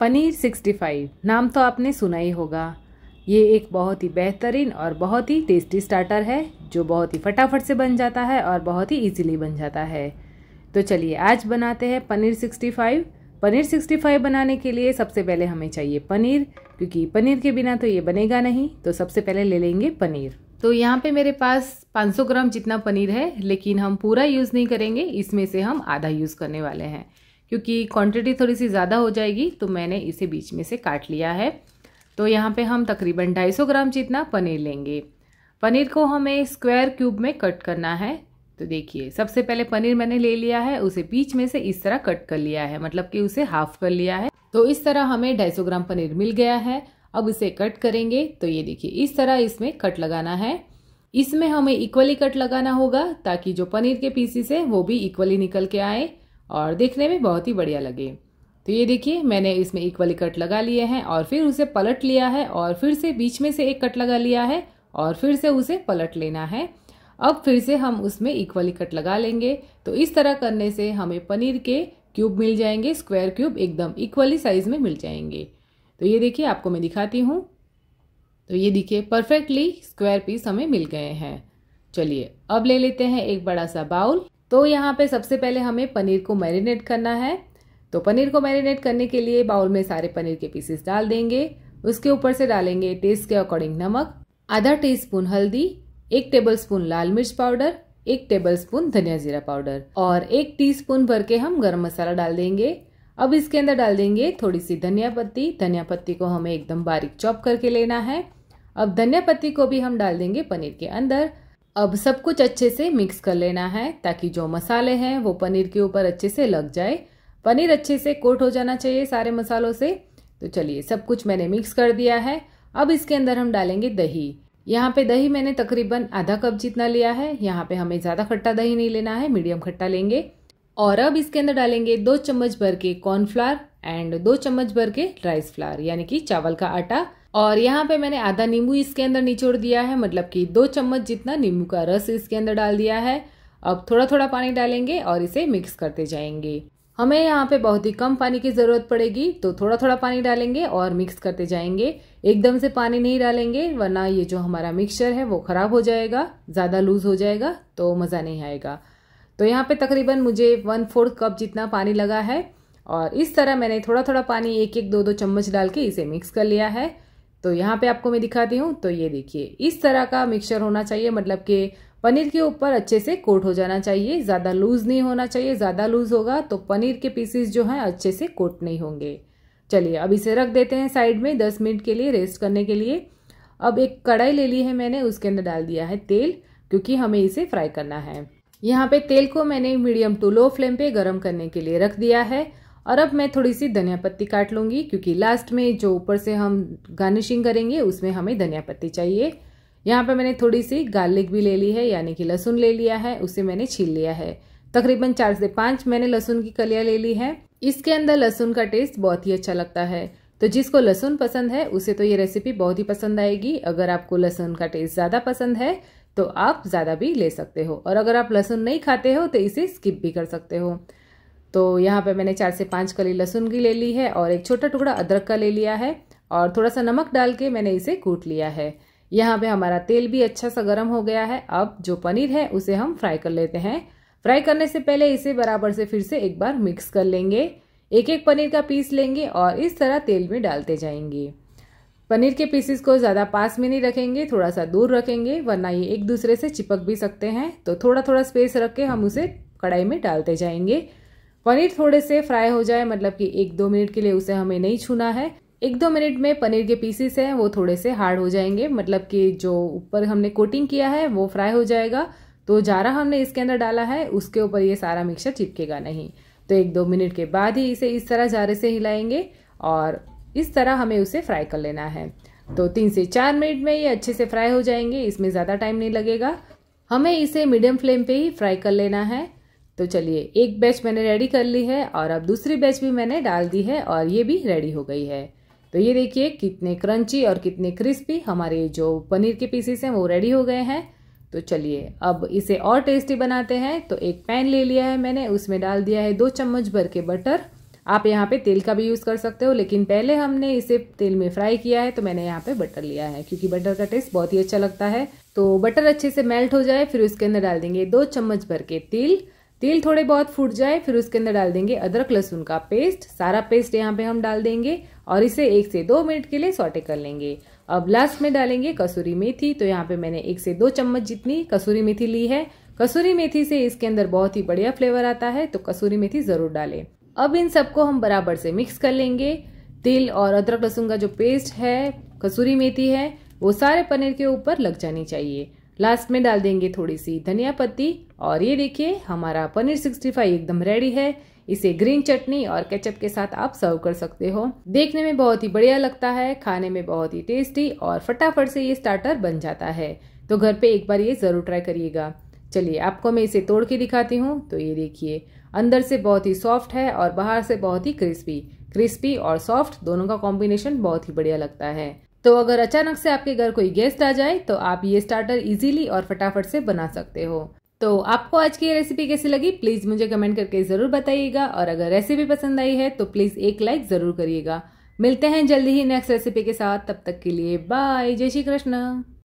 पनीर 65 नाम तो आपने सुना ही होगा ये एक बहुत ही बेहतरीन और बहुत ही टेस्टी स्टार्टर है जो बहुत ही फटाफट से बन जाता है और बहुत ही इजीली बन जाता है तो चलिए आज बनाते हैं पनीर 65 पनीर 65 बनाने के लिए सबसे पहले हमें चाहिए पनीर क्योंकि पनीर के बिना तो ये बनेगा नहीं तो सबसे पहले ले लेंगे पनीर तो यहाँ पे मेरे पास 500 ग्राम जितना पनीर है लेकिन हम पूरा यूज़ नहीं करेंगे इसमें से हम आधा यूज़ करने वाले हैं क्योंकि क्वांटिटी थोड़ी सी ज़्यादा हो जाएगी तो मैंने इसे बीच में से काट लिया है तो यहाँ पे हम तकरीबन 250 ग्राम जितना पनीर लेंगे पनीर को हमें स्क्वायर क्यूब में कट करना है तो देखिए सबसे पहले पनीर मैंने ले लिया है उसे बीच में से इस तरह कट कर लिया है मतलब कि उसे हाफ कर लिया है तो इस तरह हमें ढाई ग्राम पनीर मिल गया है अब इसे कट करेंगे तो ये देखिए इस तरह इसमें कट लगाना है इसमें हमें इक्वली कट लगाना होगा ताकि जो पनीर के पीसीस है वो भी इक्वली निकल के आए और देखने में बहुत ही बढ़िया लगे तो ये देखिए मैंने इसमें इक्वली कट लगा लिए हैं और फिर उसे पलट लिया है और फिर से बीच में से एक कट लगा लिया है और फिर से उसे पलट लेना है अब फिर से हम उसमें इक्वली कट लगा लेंगे तो इस तरह करने से हमें पनीर के क्यूब मिल जाएंगे स्क्वायर क्यूब एकदम इक्वली साइज़ में मिल जाएंगे तो ये देखिए आपको मैं दिखाती हूँ तो ये देखिए परफेक्टली स्क्वायर पीस हमें मिल गए हैं चलिए अब ले लेते हैं एक बड़ा सा बाउल तो यहाँ पे सबसे पहले हमें पनीर को मैरिनेट करना है तो पनीर को मैरिनेट करने के लिए बाउल में सारे पनीर के पीसेस डाल देंगे उसके ऊपर से डालेंगे टेस्ट के अकॉर्डिंग नमक आधा टीस्पून हल्दी एक टेबलस्पून लाल मिर्च पाउडर एक टेबलस्पून धनिया जीरा पाउडर और एक टीस्पून भर के हम गरम मसाला डाल देंगे अब इसके अंदर डाल देंगे थोड़ी सी धनिया पत्ती धनिया पत्ती को हमें एकदम बारीक चॉप करके लेना है अब धनिया पत्ती को भी हम डाल देंगे पनीर के अंदर अब सब कुछ अच्छे से मिक्स कर लेना है ताकि जो मसाले हैं वो पनीर के ऊपर अच्छे से लग जाए पनीर अच्छे से कोट हो जाना चाहिए सारे मसालों से तो चलिए सब कुछ मैंने मिक्स कर दिया है अब इसके अंदर हम डालेंगे दही यहाँ पे दही मैंने तकरीबन आधा कप जितना लिया है यहाँ पे हमें ज़्यादा खट्टा दही नहीं लेना है मीडियम खट्टा लेंगे और अब इसके अंदर डालेंगे दो चम्मच भर के कॉर्नफ्लावर एंड दो चम्मच भर के राइस फ्लावर यानी कि चावल का आटा और यहाँ पे मैंने आधा नींबू इसके अंदर निचोड़ दिया है मतलब कि दो चम्मच जितना नींबू का रस इसके अंदर डाल दिया है अब थोड़ा थोड़ा पानी डालेंगे और इसे मिक्स करते जाएंगे हमें यहाँ पे बहुत ही कम पानी की ज़रूरत पड़ेगी तो थोड़ा थोड़ा पानी डालेंगे और मिक्स करते जाएंगे एकदम से पानी नहीं डालेंगे वरना ये जो हमारा मिक्सचर है वो ख़राब हो जाएगा ज़्यादा लूज़ हो जाएगा तो मज़ा नहीं आएगा तो यहाँ पे तकरीबन मुझे वन फोर्थ कप जितना पानी लगा है और इस तरह मैंने थोड़ा थोड़ा पानी एक एक दो दो चम्मच डाल के इसे मिक्स कर लिया है तो यहाँ पे आपको मैं दिखाती हूँ तो ये देखिए इस तरह का मिक्सचर होना चाहिए मतलब कि पनीर के ऊपर अच्छे से कोट हो जाना चाहिए ज़्यादा लूज़ नहीं होना चाहिए ज़्यादा लूज़ होगा तो पनीर के पीसेस जो हैं अच्छे से कोट नहीं होंगे चलिए अब इसे रख देते हैं साइड में दस मिनट के लिए रेस्ट करने के लिए अब एक कढ़ाई ले ली है मैंने उसके अंदर डाल दिया है तेल क्योंकि हमें इसे फ्राई करना है यहाँ पे तेल को मैंने मीडियम टू लो फ्लेम पे गरम करने के लिए रख दिया है और अब मैं थोड़ी सी धनिया पत्ती काट लूँगी क्योंकि लास्ट में जो ऊपर से हम गार्निशिंग करेंगे उसमें हमें धनिया पत्ती चाहिए यहाँ पर मैंने थोड़ी सी गार्लिक भी ले ली है यानी कि लहसुन ले लिया है उसे मैंने छील लिया है तकरीबन चार से पाँच मैंने लहसुन की कलियाँ ले ली है इसके अंदर लहसुन का टेस्ट बहुत ही अच्छा लगता है तो जिसको लहसुन पसंद है उसे तो ये रेसिपी बहुत ही पसंद आएगी अगर आपको लहसुन का टेस्ट ज़्यादा पसंद है तो आप ज़्यादा भी ले सकते हो और अगर आप लहसुन नहीं खाते हो तो इसे स्किप भी कर सकते हो तो यहाँ पे मैंने चार से पाँच कली लहसुन की ले ली है और एक छोटा टुकड़ा अदरक का ले लिया है और थोड़ा सा नमक डाल के मैंने इसे कूट लिया है यहाँ पे हमारा तेल भी अच्छा सा गर्म हो गया है अब जो पनीर है उसे हम फ्राई कर लेते हैं फ्राई करने से पहले इसे बराबर से फिर से एक बार मिक्स कर लेंगे एक एक पनीर का पीस लेंगे और इस तरह तेल में डालते जाएंगे पनीर के पीसेस को ज़्यादा पास में नहीं रखेंगे थोड़ा सा दूर रखेंगे वरना ये एक दूसरे से चिपक भी सकते हैं तो थोड़ा थोड़ा स्पेस रख के हम उसे कढ़ाई में डालते जाएंगे पनीर थोड़े से फ्राई हो जाए मतलब कि एक दो मिनट के लिए उसे हमें नहीं छूना है एक दो मिनट में पनीर के पीसेस हैं वो थोड़े से हार्ड हो जाएंगे मतलब कि जो ऊपर हमने कोटिंग किया है वो फ्राई हो जाएगा तो जारा हमने इसके अंदर डाला है उसके ऊपर ये सारा मिक्सर चिपकेगा नहीं तो एक दो मिनट के बाद ही इसे इस तरह जारे से हिलाएंगे और इस तरह हमें उसे फ्राई कर लेना है तो तीन से चार मिनट में ये अच्छे से फ्राई हो जाएंगे इसमें ज़्यादा टाइम नहीं लगेगा हमें इसे मीडियम फ्लेम पे ही फ्राई कर लेना है तो चलिए एक बैच मैंने रेडी कर ली है और अब दूसरी बैच भी मैंने डाल दी है और ये भी रेडी हो गई है तो ये देखिए कितने क्रंची और कितने क्रिस्पी हमारे जो पनीर के पीसेस हैं वो रेडी हो गए हैं तो चलिए अब इसे और टेस्टी बनाते हैं तो एक पैन ले लिया है मैंने उसमें डाल दिया है दो चम्मच भर के बटर आप यहाँ पे तेल का भी यूज़ कर सकते हो लेकिन पहले हमने इसे तेल में फ्राई किया है तो मैंने यहाँ पे बटर लिया है क्योंकि बटर का टेस्ट बहुत ही अच्छा लगता है तो बटर अच्छे से मेल्ट हो जाए फिर उसके अंदर डाल देंगे दो चम्मच भर के तिल तेल थोड़े बहुत फूट जाए फिर उसके अंदर डाल देंगे अदरक लहसुन का पेस्ट सारा पेस्ट यहाँ पे हम डाल देंगे और इसे एक से दो मिनट के लिए सौटे कर लेंगे अब लास्ट में डालेंगे कसूरी मेथी तो यहाँ पे मैंने एक से दो चम्मच जितनी कसूरी मेथी ली है कसूरी मेथी से इसके अंदर बहुत ही बढ़िया फ्लेवर आता है तो कसूरी मेथी ज़रूर डालें अब इन सबको हम बराबर से मिक्स कर लेंगे तिल और अदरक लहसुन का जो पेस्ट है कसूरी मेथी है वो सारे पनीर के ऊपर लग जानी चाहिए लास्ट में डाल देंगे थोड़ी सी धनिया पत्ती और ये देखिए हमारा पनीर सिक्सटी फाइव एकदम रेडी है इसे ग्रीन चटनी और केचप के साथ आप सर्व कर सकते हो देखने में बहुत ही बढ़िया लगता है खाने में बहुत ही टेस्टी और फटाफट से ये स्टार्टर बन जाता है तो घर पे एक बार ये ज़रूर ट्राई करिएगा चलिए आपको मैं इसे तोड़ के दिखाती हूँ तो ये देखिए अंदर से बहुत ही सॉफ्ट है और बाहर से बहुत ही क्रिस्पी क्रिस्पी और सॉफ्ट दोनों का कॉम्बिनेशन बहुत ही बढ़िया लगता है तो अगर अचानक से आपके घर कोई गेस्ट आ जाए तो आप ये स्टार्टर इजीली और फटाफट से बना सकते हो तो आपको आज की रेसिपी कैसी लगी प्लीज़ मुझे कमेंट करके ज़रूर बताइएगा और अगर रेसिपी पसंद आई है तो प्लीज़ एक लाइक ज़रूर करिएगा मिलते हैं जल्दी ही नेक्स्ट रेसिपी के साथ तब तक के लिए बाय जय श्री कृष्ण